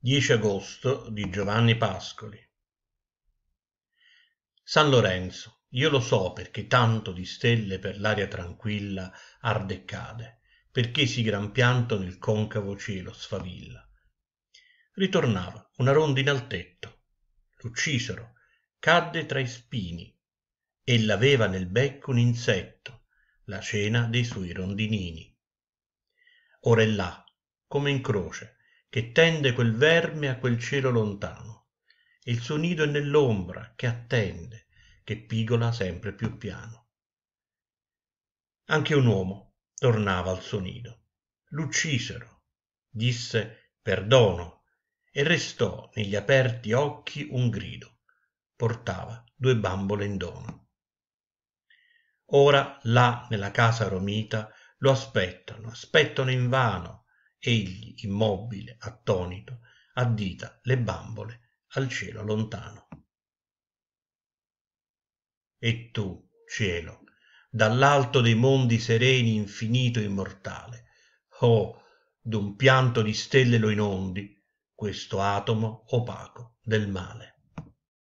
10 agosto di Giovanni Pascoli San Lorenzo, io lo so perché tanto di stelle per l'aria tranquilla arde e cade, perché si gran pianto nel concavo cielo sfavilla. Ritornava una rondina al tetto, l'uccisero, cadde tra i spini, e l'aveva nel becco un insetto, la cena dei suoi rondinini. Ora è là, come in croce, che tende quel verme a quel cielo lontano e il suo nido è nell'ombra che attende che pigola sempre più piano anche un uomo tornava al suo nido l'uccisero disse perdono e restò negli aperti occhi un grido portava due bambole in dono ora là nella casa romita lo aspettano aspettano invano egli immobile attonito addita le bambole al cielo lontano e tu cielo dall'alto dei mondi sereni infinito e immortale oh d'un pianto di stelle lo inondi questo atomo opaco del male